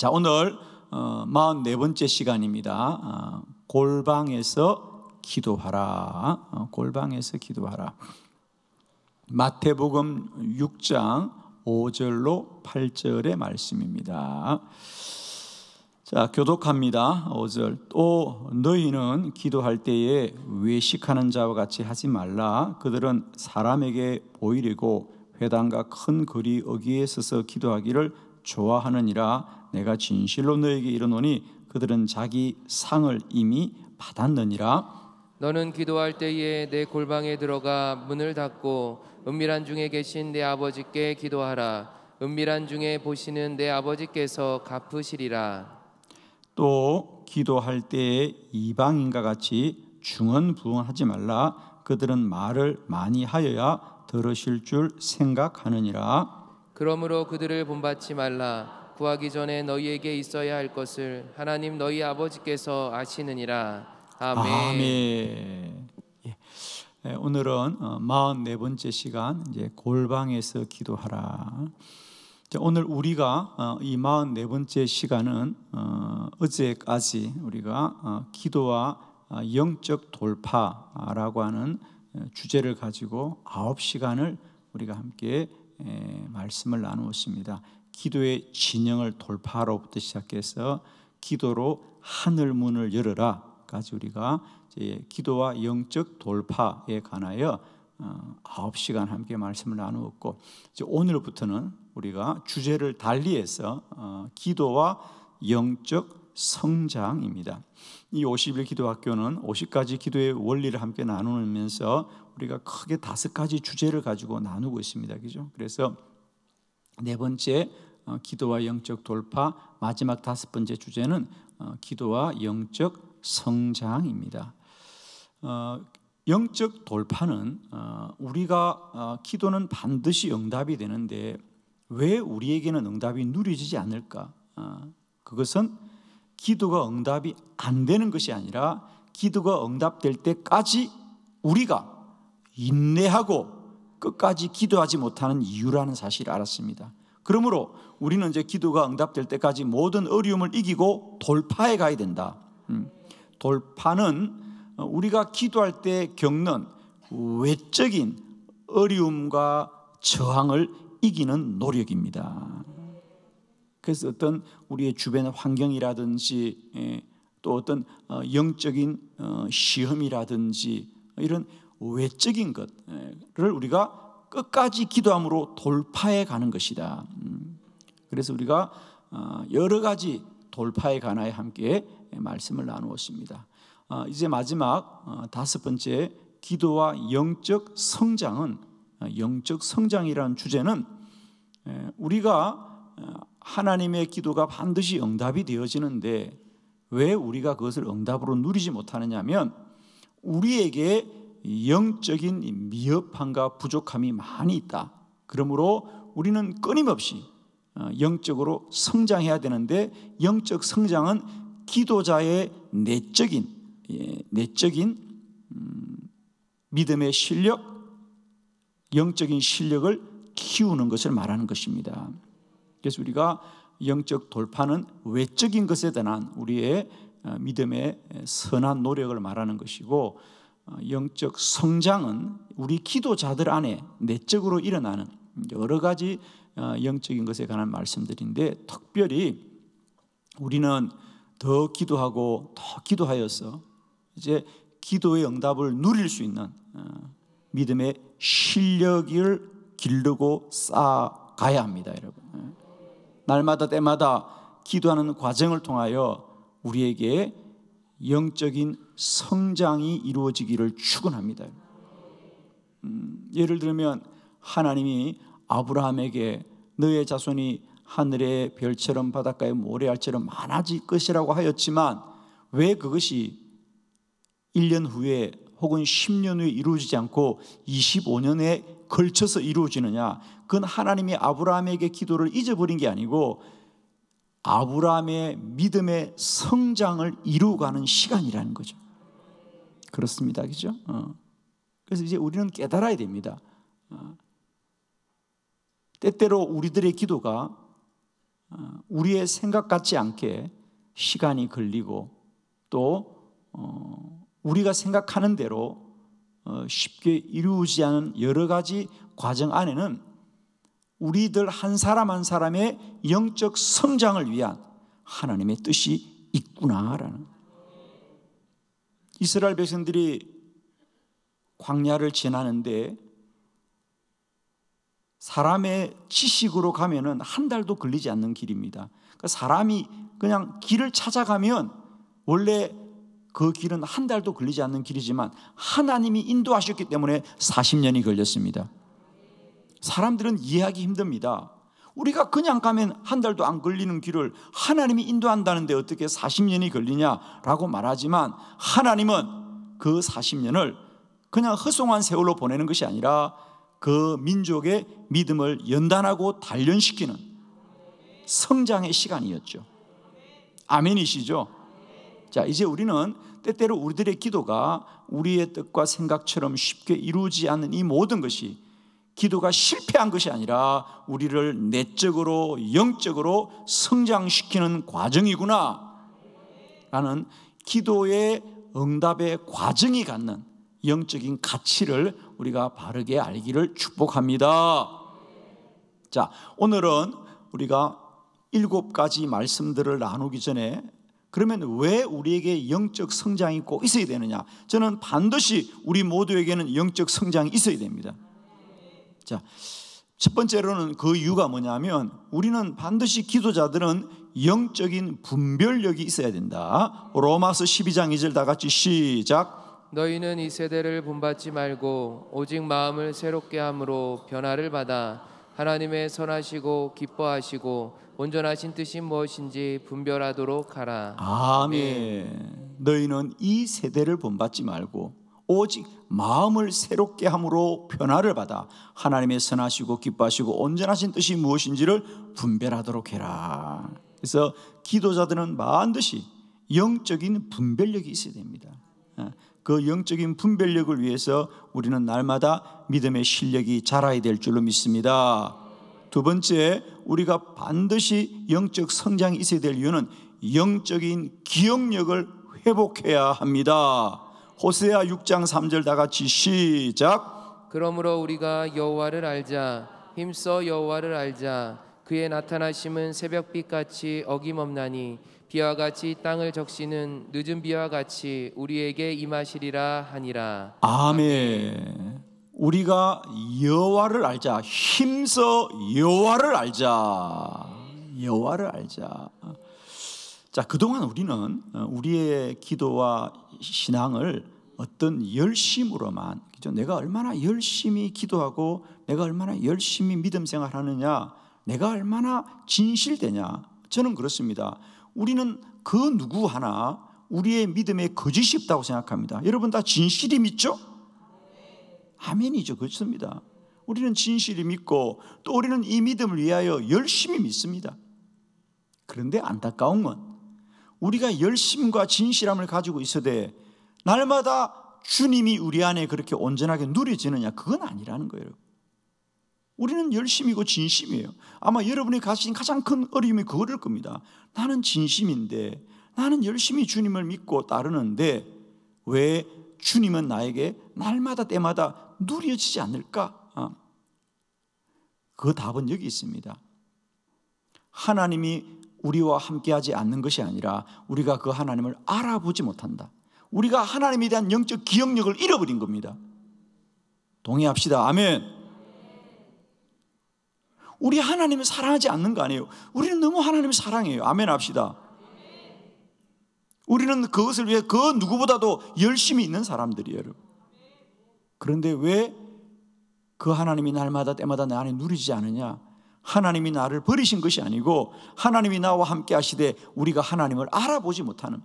자, 오늘 44번째 어, 시간입니다. 아, 골방에서 기도하라. 어, 골방에서 기도하라. 마태복음 6장 5절로 8절의 말씀입니다. 자, 교독합니다. 5절. 또 너희는 기도할 때에 외식하는 자와 같이 하지 말라. 그들은 사람에게 보이려고 회당과 큰 거리 어귀에 서서 기도하기를 좋아하느니라 내가 진실로 너에게 이르노니 그들은 자기 상을 이미 받았느니라 너는 기도할 때에 내 골방에 들어가 문을 닫고 은밀한 중에 계신 내 아버지께 기도하라 은밀한 중에 보시는 내 아버지께서 갚으시리라 또 기도할 때에 이방인과 같이 중언부언하지 말라 그들은 말을 많이 하여야 들으실 줄 생각하느니라 그러므로 그들을 본받지 말라 구하기 전에 너희에게 있어야 할 것을 하나님 너희 아버지께서 아시느니라. 아멘. 아멘. 예. 네, 오늘은 44번째 어, 시간 이제 골방에서 기도하라. 오늘 우리가 어, 이 44번째 시간은 어, 어제까지 우리가 기도와 아, 영적 돌파라고 하는 주제를 가지고 9시간을 우리가 함께 말씀을 나누었습니다. 기도의 진영을 돌파로부터 시작해서 기도로 하늘 문을 열어라까지 우리가 기도와 영적 돌파에 관하여 어, 아홉 시간 함께 말씀을 나누었고 오늘부터는 우리가 주제를 달리해서 어, 기도와 영적 성장입니다. 이51 기도학교는 50가지 기도의 원리를 함께 나누면서 우리가 크게 다섯 가지 주제를 가지고 나누고 있습니다. 그죠? 그래서 네 번째 어, 기도와 영적 돌파 마지막 다섯 번째 주제는 어, 기도와 영적 성장입니다. 어, 영적 돌파는 우리가 기도는 반드시 응답이 되는데 왜 우리에게는 응답이 누려지지 않을까? 그것은 기도가 응답이 안 되는 것이 아니라 기도가 응답될 때까지 우리가 인내하고 끝까지 기도하지 못하는 이유라는 사실을 알았습니다. 그러므로 우리는 이제 기도가 응답될 때까지 모든 어려움을 이기고 돌파해 가야 된다. 음. 돌파는 어, 우리가 기도할 때 겪는 외적인 어려움과 저항을 이기는 노력입니다. 그래서 어떤 우리의 주변 환경이라든지 예, 또 어떤 어, 영적인 어, 시험이라든지 이런 외적인 것을 우리가 끝까지 기도함으로 돌파해 가는 것이다. 음. 그래서 우리가 어, 여러 가지 돌파해 가나에 함께 말씀을 나누었습니다. 어, 이제 마지막 어, 다섯 번째 기도와 영적 성장은 영적 성장이라는 주제는 우리가 하나님의 기도가 반드시 응답이 되어지는데 왜 우리가 그것을 응답으로 누리지 못하느냐 면 우리에게 영적인 미흡함과 부족함이 많이 있다. 그러므로 우리는 끊임없이 어, 영적으로 성장해야 되는데 영적 성장은 기도자의 내적인 예, 내적인 음, 믿음의 실력, 영적인 실력을 키우는 것을 말하는 것입니다. 그래서 우리가 영적 돌파는 외적인 것에 대한 우리의 어, 믿음의 선한 노력을 말하는 것이고 어, 영적 성장은 우리 기도자들 안에 내적으로 일어나는 여러 가지 어, 영적인 것에 관한 말씀들인데 특별히 우리는 더 기도하고 더 기도하여서 이제 기도의 응답을 누릴 수 있는 어, 믿음의 실력을 기르고 쌓아가야 합니다, 여러분. 예. 날마다 때마다 기도하는 과정을 통하여 우리에게 영적인 성장이 이루어지기를 축원합니다. 음, 예를 들면 하나님이 아브라함에게 너의 자손이 하늘의 별처럼 바닷가의 모래알처럼 많아질 것이라고 하였지만 왜 그것이 1년 후에 혹은 10년 후에 이루어지지 않고 25년에 걸쳐서 이루어지느냐 그건 하나님이 아브라함에게 기도를 잊어버린 게 아니고 아브라함의 믿음의 성장을 이루어가는 시간이라는 거죠 그렇습니다. 그죠? 어. 그래서 이제 우리는 깨달아야 됩니다. 어. 때때로 우리들의 기도가 어. 우리의 생각 같지 않게 시간이 걸리고 또 어, 우리가 생각하는 대로 어, 쉽게 이루지 않은 여러 가지 과정 안에는 우리들 한 사람 한 사람의 영적 성장을 위한 하나님의 뜻이 있구나라는 이스라엘 백성들이 광야를 지나는데 사람의 지식으로 가면은 한 달도 걸리지 않는 길입니다. 그러니까 사람이 그냥 길을 찾아가면 원래 그 길은 한 달도 걸리지 않는 길이지만 하나님이 인도하셨기 때문에 40년이 걸렸습니다. 사람들은 이해하기 힘듭니다. 우리가 그냥 가면 한 달도 안 걸리는 길을 하나님이 인도한다는데 어떻게 40년이 걸리냐라고 말하지만 하나님은 그 40년을 그냥 허송한 세월로 보내는 것이 아니라 그 민족의 믿음을 연단하고 단련시키는 성장의 시간이었죠. 아멘이시죠? 자, 이제 우리는 때때로 우리들의 기도가 우리의 뜻과 생각처럼 쉽게 이루지 않는 이 모든 것이 기도가 실패한 것이 아니라 우리를 내적으로 영적으로 성장시키는 과정이구나 라는 기도의 응답의 과정이 갖는 영적인 가치를 우리가 바르게 알기를 축복합니다. 자, 오늘은 우리가 일곱 가지 말씀들을 나누기 전에 그러면 왜 우리에게 영적 성장이 꼭 있어야 되느냐? 저는 반드시 우리 모두에게는 영적 성장이 있어야 됩니다. 자, 첫 번째로는 그 이유가 뭐냐면 우리는 반드시 기도자들은 영적인 분별력이 있어야 된다. 로마서 12장 2절 다 같이 시작. 너희는 이 세대를 본받지 말고 오직 마음을 새롭게 함으로 변화를 받아 하나님의 선하시고 기뻐하시고 온전하신 뜻이 무엇인지 분별하도록 하라. 아멘. 너희는 이 세대를 본받지 말고 오직 마음을 새롭게 함으로 변화를 받아 하나님의 선하시고 기뻐하시고 온전하신 뜻이 무엇인지를 분별하도록 해라. 그래서 기도자들은 반드시 영적인 분별력이 있어야 됩니다. 예, 그 영적인 분별력을 위해서 우리는 날마다 믿음의 실력이 자라야 될 줄로 믿습니다. 두 번째, 우리가 반드시 영적 성장이 있어야 될 이유는 영적인 기억력을 회복해야 합니다. 호세아 6장 3절 다 같이 시작. 그러므로 우리가 여호와를 알자 힘써 여호와를 알자 그의 나타나심은 새벽빛 같이 어김없나니 비와 같이 땅을 적시는 늦은 비와 같이 우리에게 임하시리라 하니라. 아멘. 우리가 여호와를 알자. 힘써 여호와를 알자. 여호와를 알자. 자, 그동안 우리는 어, 우리의 기도와 신앙을 어떤 열심으로만 그죠? 내가 얼마나 열심히 기도하고 내가 얼마나 열심히 믿음 생활하느냐 내가 얼마나 진실되냐 저는 그렇습니다. 우리는 그 누구 하나 우리의 믿음에 거짓이 없다고 생각합니다. 여러분 다 진실이 믿죠? 아멘이죠. 그렇습니다. 우리는 진실이 믿고 또 우리는 이 믿음을 위하여 열심히 믿습니다. 그런데 안타까운 건 우리가 열심과 진실함을 가지고 있어되 날마다 주님이 우리 안에 그렇게 온전하게 누려지느냐 그건 아니라는 거예요. 우리는 열심이고 진심이에요. 아마 여러분이 가진 가장 큰 어려움이 그거를 겁니다. 나는 진심인데 나는 열심히 주님을 믿고 따르는데 왜 주님은 나에게 날마다 때마다 누려지지 않을까? 어. 그 답은 여기 있습니다. 하나님이 우리와 함께하지 않는 것이 아니라 우리가 그 하나님을 알아보지 못한다. 우리가 하나님에 대한 영적 기억력을 잃어버린 겁니다. 동의합시다. 아멘. 우리 하나님을 사랑하지 않는 거 아니에요. 우리는 너무 하나님을 사랑해요. 아멘 합시다. 우리는 그것을 위해 그 누구보다도 열심히 있는 사람들이에요, 여러분. 그런데 왜 그 하나님이 날마다 때마다 내 안에 누리지 않느냐? 하나님이 나를 버리신 것이 아니고 하나님이 나와 함께 하시되 우리가 하나님을 알아보지 못하는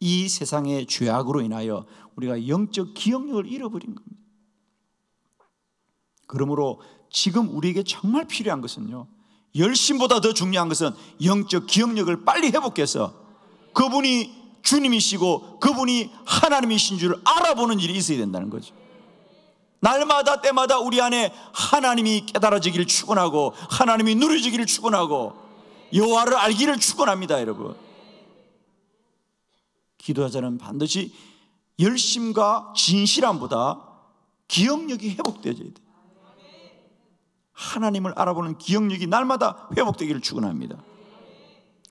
이 세상의 죄악으로 인하여 우리가 영적 기억력을 잃어버린 겁니다. 그러므로 지금 우리에게 정말 필요한 것은요. 열심보다 더 중요한 것은 영적 기억력을 빨리 회복해서 그분이 주님이시고 그분이 하나님이신 줄 알아보는 일이 있어야 된다는 거죠. 날마다 때마다 우리 안에 하나님이 깨달아지기를 축원하고 하나님이 누려지기를 축원하고 여호와를 알기를 축원합니다, 여러분. 기도하자는 반드시 열심과 진실함보다 기억력이 회복되어야 돼. 하나님을 알아보는 기억력이 날마다 회복되기를 축원합니다.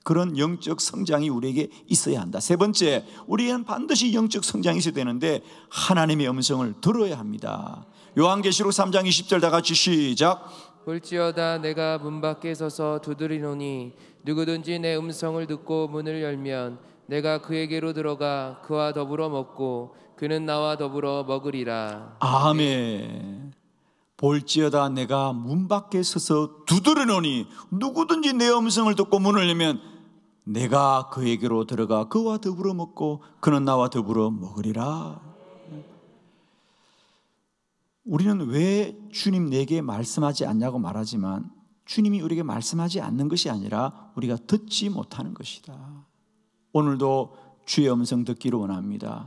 그런 영적 성장이 우리에게 있어야 한다. 세 번째, 우리는 반드시 영적 성장이 있어야 되는데 하나님의 음성을 들어야 합니다. 요한계시록 3장 20절 다 같이 시작. 볼지어다 내가 문 밖에 서서 두드리노니 누구든지 내 음성을 듣고 문을 열면 내가 그에게로 들어가 그와 더불어 먹고 그는 나와 더불어 먹으리라. 아멘. 볼지어다 내가 문 밖에 서서 두드리노니 누구든지 내 음성을 듣고 문을 열면 내가 그에게로 들어가 그와 더불어 먹고 그는 나와 더불어 먹으리라. 우리는 왜 주님 내게 말씀하지 않냐고 말하지만 주님이 우리에게 말씀하지 않는 것이 아니라 우리가 듣지 못하는 것이다. 오늘도 주의 음성 듣기를 원합니다.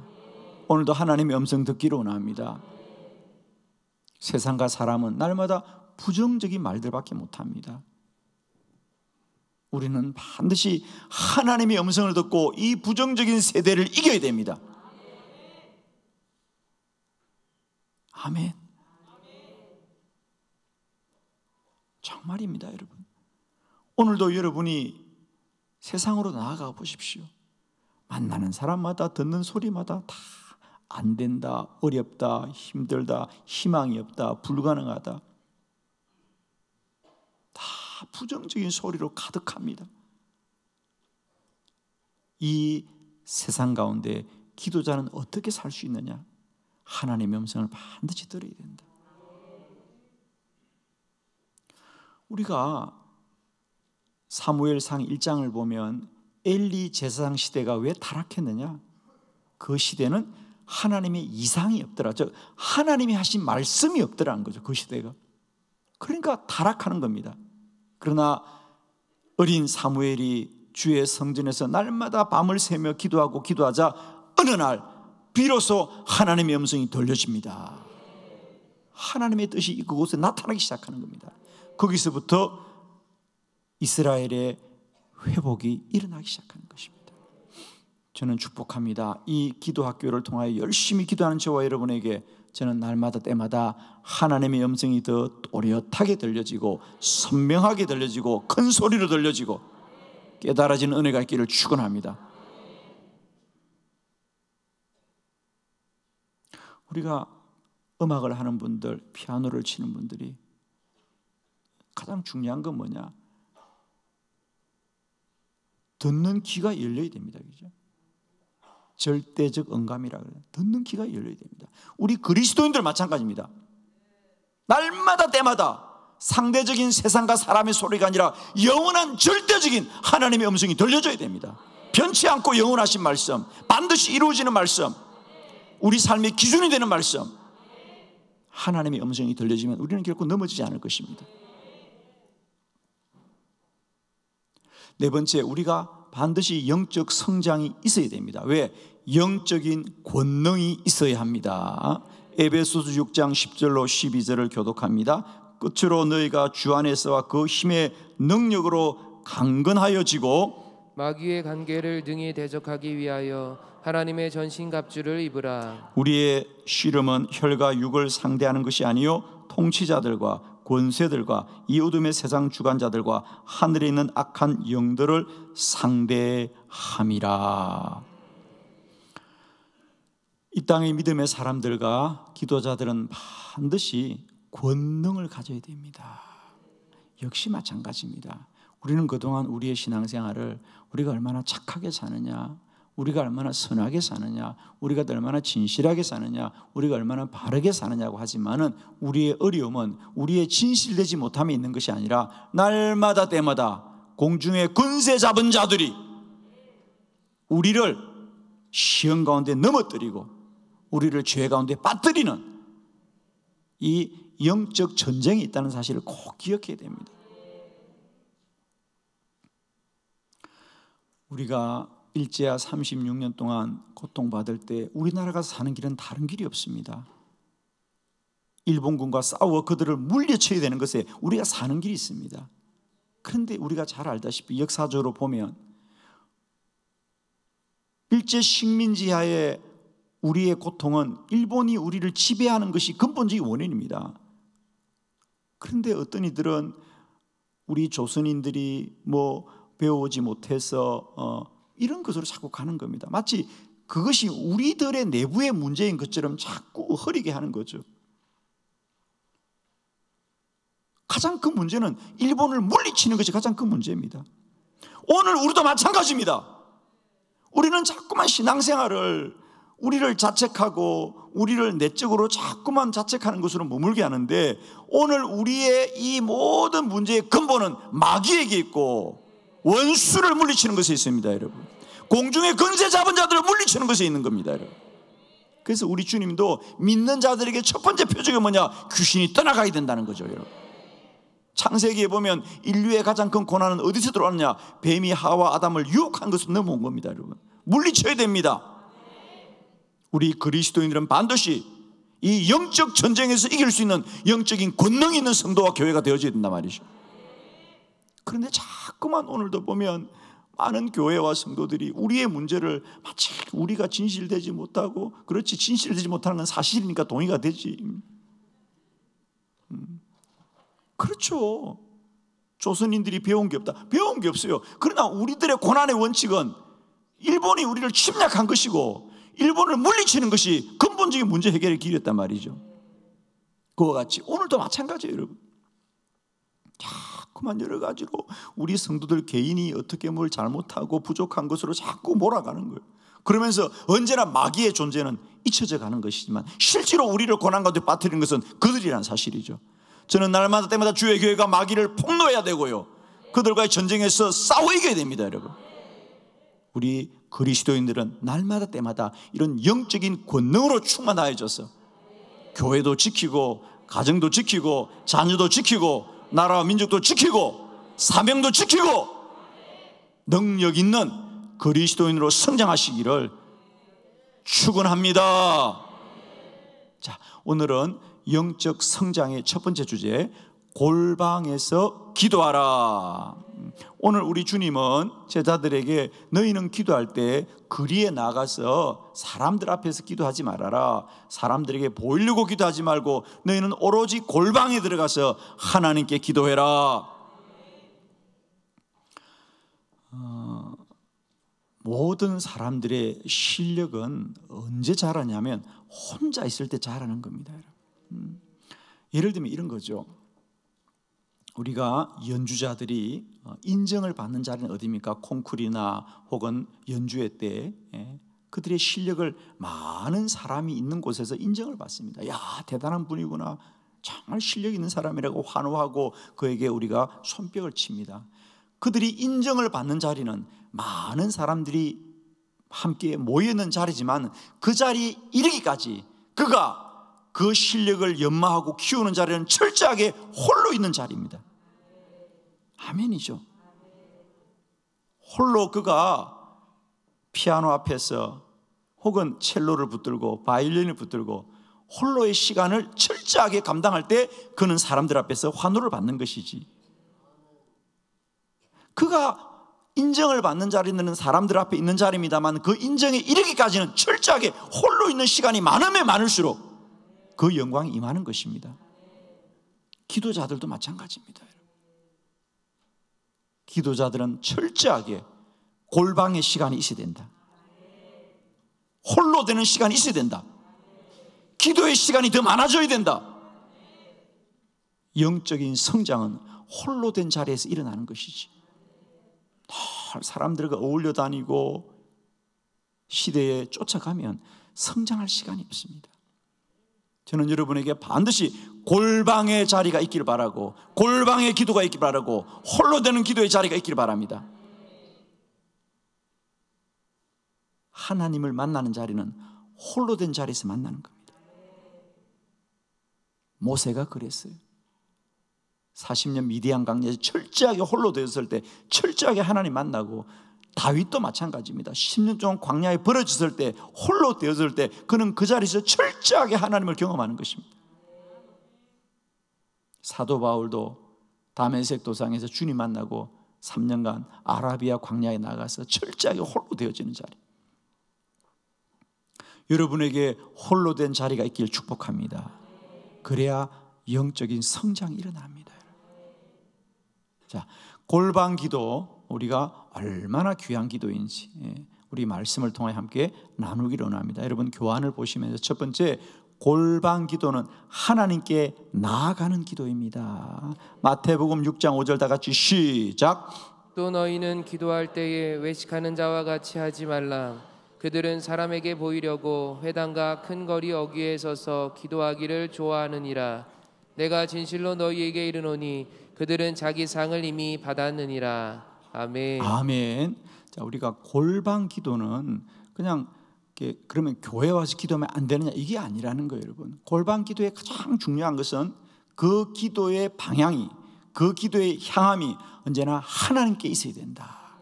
오늘도 하나님의 음성 듣기를 원합니다. 세상과 사람은 날마다 부정적인 말들밖에 못합니다. 우리는 반드시 하나님의 음성을 듣고 이 부정적인 세대를 이겨야 됩니다. 아멘. 정말입니다, 여러분. 오늘도 여러분이 세상으로 나아가 보십시오. 만나는 사람마다 듣는 소리마다 다 안 된다, 어렵다, 힘들다, 희망이 없다, 불가능하다. 다 부정적인 소리로 가득합니다. 이 세상 가운데 기도자는 어떻게 살 수 있느냐? 하나님의 음성을 반드시 들어야 된다. 우리가 사무엘상 1장을 보면 엘리 제사장 시대가 왜 타락했느냐? 그 시대는 하나님의 이상이 없더라. 즉 하나님이 하신 말씀이 없더라는 거죠. 그 시대가. 그러니까 타락하는 겁니다. 그러나 어린 사무엘이 주의 성전에서 날마다 밤을 새며 기도하고 기도하자 어느 날 비로소 하나님의 음성이 돌려집니다. 하나님의 뜻이 그곳에 나타나기 시작하는 겁니다. 거기서부터 이스라엘의 회복이 일어나기 시작하는 것입니다. 저는 축복합니다. 이 기도 학교를 통하여 열심히 기도하는 저와 여러분에게 저는 날마다 때마다 하나님의 음성이 더 또렷하게 들려지고 선명하게 들려지고 큰 소리로 들려지고 깨달아진 은혜가 있기를 축원합니다. 우리가 음악을 하는 분들, 피아노를 치는 분들이 가장 중요한 건 뭐냐? 듣는 귀가 열려야 됩니다. 그죠? 절대적 응감이라 그래요. 듣는 귀가 열려야 됩니다. 우리 그리스도인들 마찬가지입니다. 날마다 때마다 상대적인 세상과 사람의 소리가 아니라 영원한 절대적인 하나님의 음성이 들려줘야 됩니다. 변치 않고 영원하신 말씀, 반드시 이루어지는 말씀, 우리 삶의 기준이 되는 말씀, 하나님의 음성이 들려지면 우리는 결코 넘어지지 않을 것입니다. 네 번째, 우리가 반드시 영적 성장이 있어야 됩니다. 왜? 영적인 권능이 있어야 합니다. 에베소서 6장 10절로 12절을 교독합니다. 끝으로 너희가 주 안에서와 그 힘의 능력으로 강건하여지고 마귀의 관계를 능히 대적하기 위하여 하나님의 전신 갑주를 입으라. 우리의 씨름은 혈과 육을 상대하는 것이 아니요 통치자들과 권세들과 이 어둠의 세상 주관자들과 하늘에 있는 악한 영들을 상대함이라. 이 땅의 믿음의 사람들과 기도자들은 반드시 권능을 가져야 됩니다. 역시 마찬가지입니다. 우리는 그동안 우리의 신앙생활을 우리가 얼마나 착하게 사느냐, 우리가 얼마나 선하게 사느냐, 우리가 얼마나 진실하게 사느냐, 우리가 얼마나 바르게 사느냐고 하지만은 우리의 어려움은 우리의 진실되지 못함이 있는 것이 아니라 날마다 때마다 공중의 군세 잡은 자들이 우리를 시험 가운데 넘어뜨리고 우리를 죄 가운데 빠뜨리는 이 영적 전쟁이 있다는 사실을 꼭 기억해야 됩니다. 우리가 일제야 36년 동안 고통받을 때 우리나라가 사는 길은 다른 길이 없습니다. 일본군과 싸워 그들을 물리쳐야 되는 것에 우리가 사는 길이 있습니다. 그런데 우리가 잘 알다시피 역사적으로 보면 일제 식민지하에 우리의 고통은 일본이 우리를 지배하는 것이 근본적인 원인입니다. 그런데 어떤 이들은 우리 조선인들이 뭐 배우지 못해서 어 이런 것으로 자꾸 가는 겁니다. 마치 그것이 우리들의 내부의 문제인 것처럼 자꾸 흐리게 하는 거죠. 가장 큰 문제는 일본을 물리치는 것이 가장 큰 문제입니다. 오늘 우리도 마찬가지입니다. 우리는 자꾸만 신앙생활을 우리를 자책하고 우리를 내적으로 자꾸만 자책하는 것으로 머물게 하는데 오늘 우리의 이 모든 문제의 근본은 마귀에게 있고 원수를 물리치는 것에 있습니다, 여러분. 공중에 근세 잡은 자들을 물리치는 것에 있는 겁니다, 여러분. 그래서 우리 주님도 믿는 자들에게 첫 번째 표적이 뭐냐? 귀신이 떠나가야 된다는 거죠, 여러분. 창세기에 보면 인류의 가장 큰 고난은 어디서 들어왔느냐? 뱀이 하와 아담을 유혹한 것은 넘어온 겁니다, 여러분. 물리쳐야 됩니다. 우리 그리스도인들은 반드시 이 영적 전쟁에서 이길 수 있는 영적인 권능이 있는 성도와 교회가 되어져야 된단 말이죠. 그런데 참 자꾸만 오늘도 보면 많은 교회와 성도들이 우리의 문제를 마치 우리가 진실되지 못하고 그렇지 진실되지 못하는 건 사실이니까 동의가 되지. 음. 그렇죠. 조선인들이 배운 게 없다. 배운 게 없어요. 그러나 우리들의 고난의 원칙은 일본이 우리를 침략한 것이고 일본을 물리치는 것이 근본적인 문제 해결의 길이었단 말이죠. 그와 같이 오늘도 마찬가지예요, 여러분. 자꾸만 여러 가지로 우리 성도들 개인이 어떻게 뭘 잘못하고 부족한 것으로 자꾸 몰아가는 거예요. 그러면서 언제나 마귀의 존재는 잊혀져 가는 것이지만 실제로 우리를 고난 가운데 빠뜨리는 것은 그들이란 사실이죠. 저는 날마다 때마다 주의 교회가 마귀를 폭로해야 되고요. 그들과의 전쟁에서 싸워 이겨야 됩니다, 여러분. 우리 그리스도인들은 날마다 때마다 이런 영적인 권능으로 충만하여져서 교회도 지키고 가정도 지키고 자녀도 지키고 나라와 민족도 지키고 사명도 지키고 능력 있는 그리스도인으로 성장하시기를 축원합니다. 자, 오늘은 영적 성장의 첫 번째 주제 골방에서 기도하라. 오늘 우리 주님은 제자들에게 너희는 기도할 때 거리에 나가서 사람들 앞에서 기도하지 말아라. 사람들에게 보이려고 기도하지 말고 너희는 오로지 골방에 들어가서 하나님께 기도해라. 어, 모든 사람들의 실력은 언제 자라냐면 혼자 있을 때 자라는 겁니다. 음. 예를 들면 이런 거죠. 우리가 연주자들이 어, 인정을 받는 자리는 어디입니까? 콩쿠리나 혹은 연주회 때 예, 그들의 실력을 많은 사람이 있는 곳에서 인정을 받습니다. 야 대단한 분이구나. 정말 실력 있는 사람이라고 환호하고 그에게 우리가 손뼉을 칩니다. 그들이 인정을 받는 자리는 많은 사람들이 함께 모이는 자리지만 그 자리에 이르기까지 그가 그 실력을 연마하고 키우는 자리는 철저하게 홀로 있는 자리입니다. 아멘이죠. 홀로 그가 피아노 앞에서 혹은 첼로를 붙들고 바이올린을 붙들고 홀로의 시간을 철저하게 감당할 때 그는 사람들 앞에서 환호를 받는 것이지. 그가 인정을 받는 자리는 사람들 앞에 있는 자리입니다만 그 인정에 이르기까지는 철저하게 홀로 있는 시간이 많으면 많을수록 그 영광이 임하는 것입니다. 기도자들도 마찬가지입니다. 기도자들은 철저하게 골방의 시간이 있어야 된다. 홀로 되는 시간이 있어야 된다. 기도의 시간이 더 많아져야 된다. 영적인 성장은 홀로 된 자리에서 일어나는 것이지. 사람들과 어울려 다니고 시대에 쫓아가면 성장할 시간이 없습니다. 저는 여러분에게 반드시 골방의 자리가 있길 바라고 골방의 기도가 있길 바라고 홀로 되는 기도의 자리가 있길 바랍니다. 하나님을 만나는 자리는 홀로 된 자리에서 만나는 겁니다. 모세가 그랬어요. 40년 미디안 강에서 철저하게 홀로 되었을 때 철저하게 하나님 만나고 다윗도 마찬가지입니다. 10년 동안 광야에 벌어졌을 때 홀로 되었을 때 그는 그 자리에서 철저하게 하나님을 경험하는 것입니다. 사도 바울도 다메색 도상에서 주님 만나고 3년간 아라비아 광야에 나가서 철저하게 홀로 되어지는 자리. 여러분에게 홀로 된 자리가 있길 축복합니다. 그래야 영적인 성장이 일어납니다. 자, 골방 기도 우리가 얼마나 귀한 기도인지 예, 우리 말씀을 통해 함께 나누기로 합니다. 여러분 교환을 보시면서 첫 번째 골방 기도는 하나님께 나아가는 기도입니다. 마태복음 6장 5절 다 같이 시작. 또 너희는 기도할 때에 외식하는 자와 같이 하지 말라. 그들은 사람에게 보이려고 회당과 큰 거리 어귀에 서서 기도하기를 좋아하느니라. 내가 진실로 너희에게 이르노니 그들은 자기 상을 이미 받았느니라. 아멘. 아멘. 자, 우리가 골방 기도는 그냥 그러면 교회 와서 기도하면 안 되느냐 이게 아니라는 거예요, 여러분. 골방 기도의 가장 중요한 것은 그 기도의 방향이 그 기도의 향함이 언제나 하나님께 있어야 된다.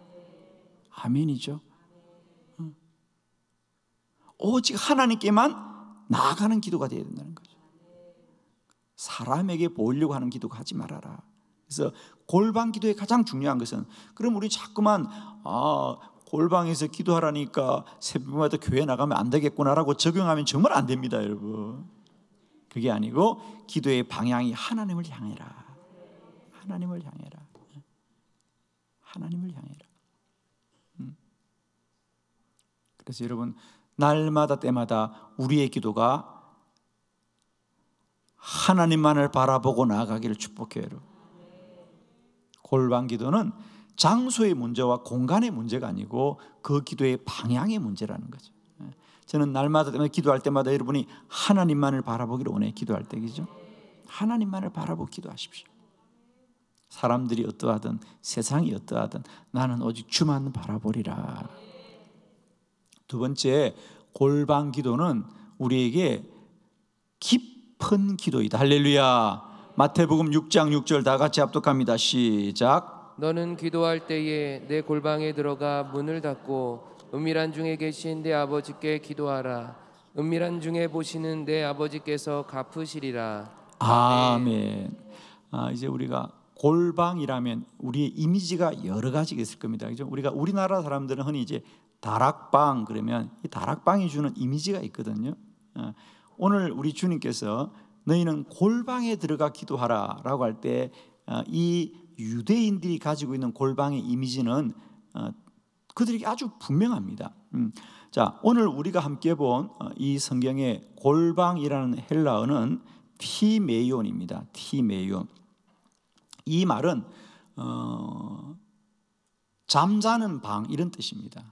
아멘이죠. 오직 하나님께만 나아가는 기도가 되어야 된다는 거죠. 사람에게 보려고 하는 기도가 하지 말아라. 그래서 골방 기도의 가장 중요한 것은 그럼 우리 자꾸만 아 골방에서 기도하라니까 새벽마다 교회 나가면 안 되겠구나라고 적용하면 정말 안 됩니다, 여러분. 그게 아니고 기도의 방향이 하나님을 향해라. 하나님을 향해라. 하나님을 향해라. 음. 그래서 여러분 날마다 때마다 우리의 기도가 하나님만을 바라보고 나아가기를 축복해요, 여러분. 골반 기도는 장소의 문제와 공간의 문제가 아니고 그 기도의 방향의 문제라는 거죠. 예. 저는 날마다 기도할 때마다 여러분이 하나님만을 바라보기를 원해 기도할 때 그죠? 하나님만을 바라보고 기도하십시오. 사람들이 어떠하든 세상이 어떠하든 나는 오직 주만 바라보리라. 두 번째 골방 기도는 우리에게 깊은 기도이다. 할렐루야. 마태복음 6장 6절 다 같이 합독합니다. 시작. 너는 기도할 때에 내 골방에 들어가 문을 닫고 은밀한 중에 계신 내 아버지께 기도하라. 은밀한 중에 보시는 내 아버지께서 갚으시리라. 아멘. 아, 이제 우리가 골방이라면 우리의 이미지가 여러 가지가 있을 겁니다. 그죠? 우리가 우리나라 사람들은 흔히 이제 다락방 그러면 이 다락방이 주는 이미지가 있거든요. 어, 오늘 우리 주님께서 너희는 골방에 들어가 기도하라라고 할 때이 어, 유대인들이 가지고 있는 골방의 이미지는 어, 그들에게 아주 분명합니다. 음, 자, 오늘 우리가 함께 본이 어, 성경의 골방이라는 헬라어는 티메이온입니다. 티메이온. 이 말은 어, 잠자는 방 이런 뜻입니다.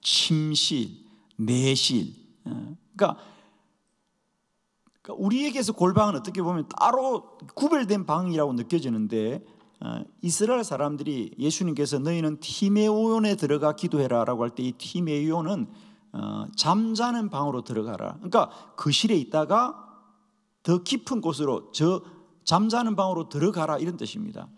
침실, 내실. 그러니까 그러니까 우리에게서 골방은 어떻게 보면 따로 구별된 방이라고 느껴지는데 어, 이스라엘 사람들이 예수님께서 너희는 티메오온에 들어가 기도해라라고 할 때 이 티메오온은 어, 잠자는 방으로 들어가라. 그러니까 거실에 그 있다가 더 깊은 곳으로 저 잠자는 방으로 들어가라 이런 뜻입니다.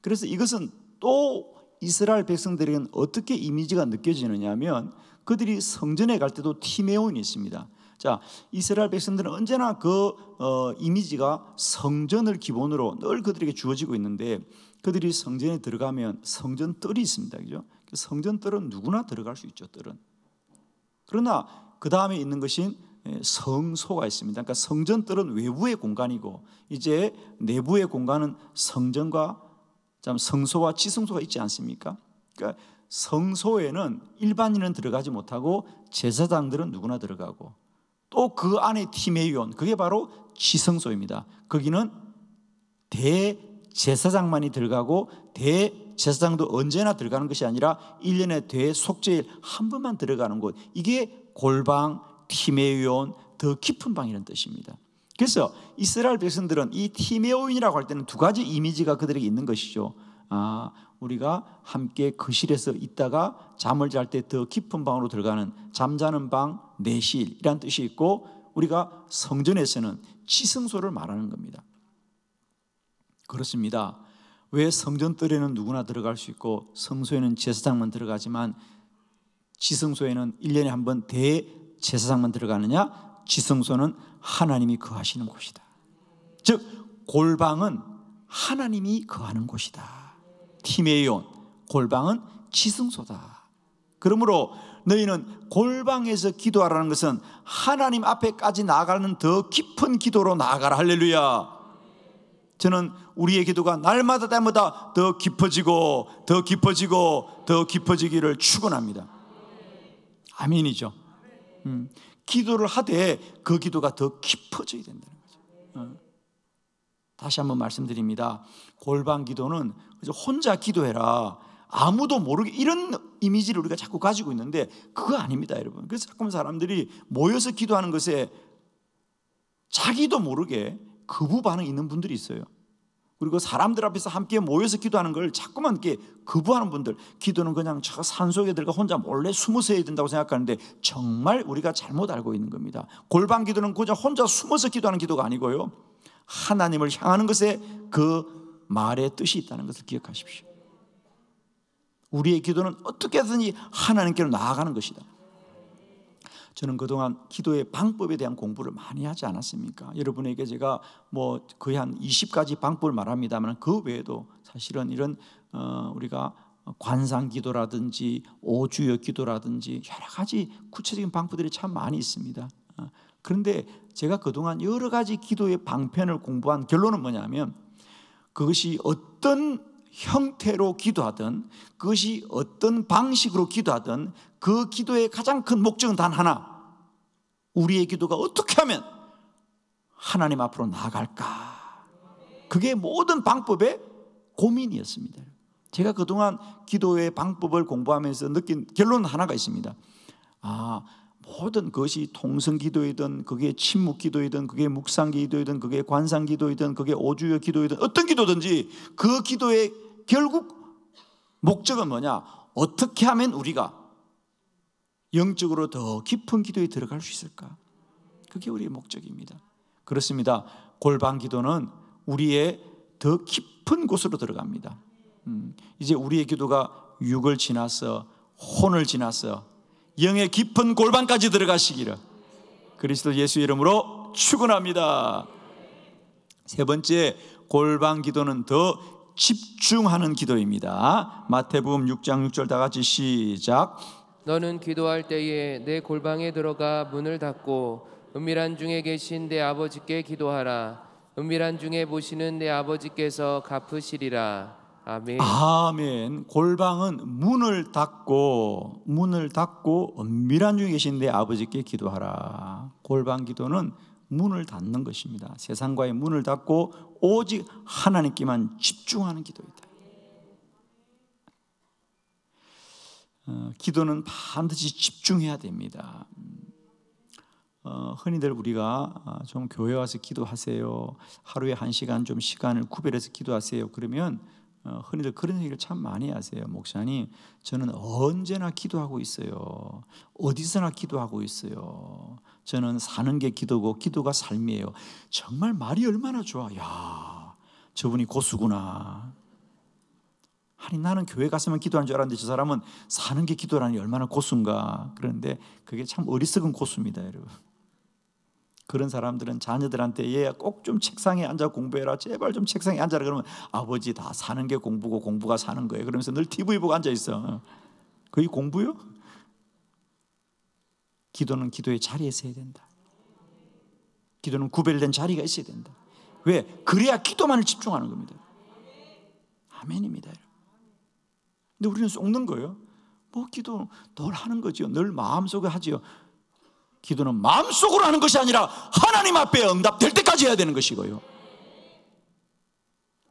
그래서 이것은 또 이스라엘 백성들에게는 어떻게 이미지가 느껴지느냐면 그들이 성전에 갈 때도 티메온이 있습니다. 자, 이스라엘 백성들은 언제나 그 어, 이미지가 성전을 기본으로 늘 그들에게 주어지고 있는데 그들이 성전에 들어가면 성전뜰이 있습니다. 그죠? 그 성전뜰은 누구나 들어갈 수 있죠. 뜰은. 그러나 그 다음에 있는 것인 예, 성소가 있습니다. 그러니까 성전뜰은 외부의 공간이고 이제 내부의 공간은 성전과 성소와 지성소가 있지 않습니까? 그러니까 성소에는 일반인은 들어가지 못하고 제사장들은 누구나 들어가고 또그 안에 팀의 이원 그게 바로 지성소입니다. 거기는 대제사장만이 들어가고 대제사장도 언제나 들어가는 것이 아니라 1년에 대속죄일한 번만 들어가는 곳 이게 골방, 팀의 이원더 깊은 방이라는 뜻입니다. 그래서 이스라엘 백성들은 이 팀의 오인이라고할 때는 두 가지 이미지가 그들에게 있는 것이죠. 아, 우리가 함께 거실에서 있다가 잠을 잘 때 더 깊은 방으로 들어가는 잠자는 방, 내실이란 뜻이 있고 우리가 성전에서는 지성소를 말하는 겁니다. 그렇습니다. 왜 성전뜰에는 누구나 들어갈 수 있고 성소에는 제사장만 들어가지만 지성소에는 1년에 한 번 대제사장만 들어가느냐? 지성소는 하나님이 거하시는 곳이다. 즉 골방은 하나님이 거하는 곳이다. 티메이온 골방은 지성소다. 그러므로 너희는 골방에서 기도하라는 것은 하나님 앞에까지 나아가는 더 깊은 기도로 나아가라. 할렐루야. 저는 우리의 기도가 날마다 때마다 더 깊어지고 더 깊어지고 더 깊어지기를 축원합니다. 아멘이죠. 음, 기도를 하되 그 기도가 더 깊어져야 된다는 거죠. 어. 다시 한번 말씀드립니다. 골방 기도는 혼자 기도해라. 아무도 모르게 이런 이미지를 우리가 자꾸 가지고 있는데 그거 아닙니다, 여러분. 그래서 자꾸 사람들이 모여서 기도하는 것에 자기도 모르게 거부 반응 이 있는 분들이 있어요. 그리고 사람들 앞에서 함께 모여서 기도하는 걸 자꾸만 이렇게 거부하는 분들, 기도는 그냥 저 산속에 들어가 혼자 몰래 숨어서 해야 된다고 생각하는데 정말 우리가 잘못 알고 있는 겁니다. 골방 기도는 그냥 혼자 숨어서 기도하는 기도가 아니고요. 하나님을 향하는 것에 그 말의 뜻이 있다는 것을 기억하십시오. 우리의 기도는 어떻게든지 하나님께로 나아가는 것이다. 저는 그동안 기도의 방법에 대한 공부를 많이 하지 않았습니까? 여러분에게 제가 뭐 거의 한 20가지 방법을 말합니다만 그 외에도 사실은 이런 어 우리가 관상 기도라든지 오주여 기도라든지 여러 가지 구체적인 방법들이 참 많이 있습니다. 어, 그런데 제가 그동안 여러 가지 기도의 방편을 공부한 결론은 뭐냐면 그것이 어떤 형태로 기도하든 그것이 어떤 방식으로 기도하든 그 기도의 가장 큰 목적은 단 하나. 우리의 기도가 어떻게 하면 하나님 앞으로 나아갈까. 그게 모든 방법의 고민이었습니다. 제가 그동안 기도의 방법을 공부하면서 느낀 결론 하나가 있습니다. 아, 모든 것이 통성 기도이든, 그게 침묵 기도이든, 그게 묵상 기도이든, 그게 관상 기도이든, 그게 오주여 기도이든, 어떤 기도든지 그 기도의 결국 목적은 뭐냐? 어떻게 하면 우리가 영적으로 더 깊은 기도에 들어갈 수 있을까? 그게 우리의 목적입니다. 그렇습니다. 골반 기도는 우리의 더 깊은 곳으로 들어갑니다. 음, 이제 우리의 기도가 육을 지나서 혼을 지나서 영의 깊은 골반까지 들어가시기를 그리스도 예수 이름으로 축원합니다. 세 번째 골반 기도는 더 집중하는 기도입니다. 마태복음 6장 6절 다 같이 시작. 너는 기도할 때에 내 골방에 들어가 문을 닫고 은밀한 중에 계신 내 아버지께 기도하라. 은밀한 중에 보시는 내 아버지께서 갚으시리라. 아멘. 아멘. 골방은 문을 닫고 문을 닫고 은밀한 중에 계신 내 아버지께 기도하라. 골방 기도는 문을 닫는 것입니다. 세상과의 문을 닫고 오직 하나님께만 집중하는 기도이다. 어, 기도는 반드시 집중해야 됩니다. 어, 흔히들 우리가 아, 좀 교회 와서 기도하세요. 하루에 한 시간 좀 시간을 구별해서 기도하세요. 그러면 어, 흔히들 그런 얘기를 참 많이 하세요. 목사님, 저는 언제나 기도하고 있어요. 어디서나 기도하고 있어요. 저는 사는 게 기도고 기도가 삶이에요. 정말 말이 얼마나 좋아. 야, 저분이 고수구나. 아니 나는 교회 가서만 기도하는줄 알았는데 저 사람은 사는 게 기도라니 얼마나 고수인가. 그런데 그게 참 어리석은 고수입니다, 여러분. 그런 사람들은 자녀들한테 얘야 꼭 좀 책상에 앉아 공부해라 제발 좀 책상에 앉아라 그러면 아버지 다 사는 게 공부고 공부가 사는 거예요 그러면서 늘 TV 보고 앉아 있어 그게 어. 공부요? 기도는 기도의 자리에 있어야 된다. 기도는 구별된 자리가 있어야 된다. 왜? 그래야 기도만을 집중하는 겁니다. 아멘입니다. 근데 우리는 속는 거예요. 뭐 기도 늘 하는 거지요. 늘 마음속에 하지요. 기도는 마음속으로 하는 것이 아니라 하나님 앞에 응답될 때까지 해야 되는 것이고요.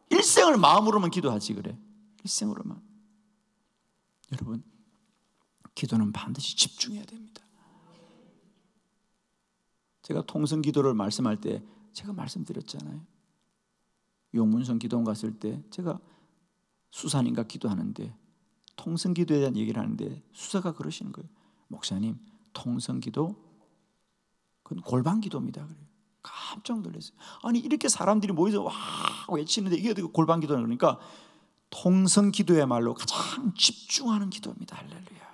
일생을 마음으로만 기도하지 그래. 일생으로만. 여러분, 기도는 반드시 집중해야 됩니다. 제가 통성 기도를 말씀할 때 제가 말씀드렸잖아요. 용문성 기도원 갔을 때 제가 수산인가 기도하는데 통성 기도에 대한 얘기를 하는데 수사가 그러시는 거예요. 목사님, 통성 기도 그건 골반 기도입니다. 그래요. 깜짝 놀랐어요. 아니 이렇게 사람들이 모여서 와 외치는데 이게 어떻게 골반 기도냐 그러니까 통성 기도야말로 가장 집중하는 기도입니다. 할렐루야.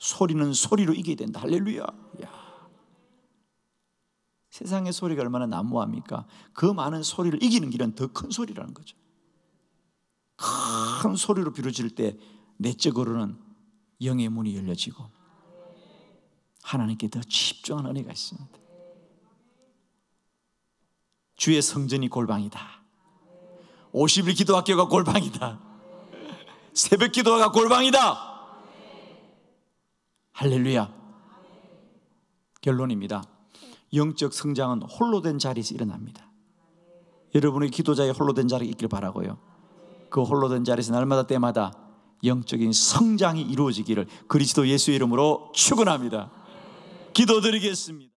소리는 소리로 이겨야 된다. 할렐루야. 야. 세상의 소리가 얼마나 난무합니까? 그 많은 소리를 이기는 길은 더 큰 소리라는 거죠. 큰 소리로 비루질 때 내적으로는 영의 문이 열려지고 하나님께 더 집중한 은혜가 있습니다. 주의 성전이 골방이다. 50일 기도학교가 골방이다. 새벽 기도가 골방이다. 할렐루야. 결론입니다. 영적 성장은 홀로 된 자리에서 일어납니다. 여러분의 기도자의 홀로 된 자리가 있길 바라고요. 그 홀로 된 자리에서 날마다 때마다 영적인 성장이 이루어지기를 그리스도 예수 이름으로 축원합니다. 기도드리겠습니다.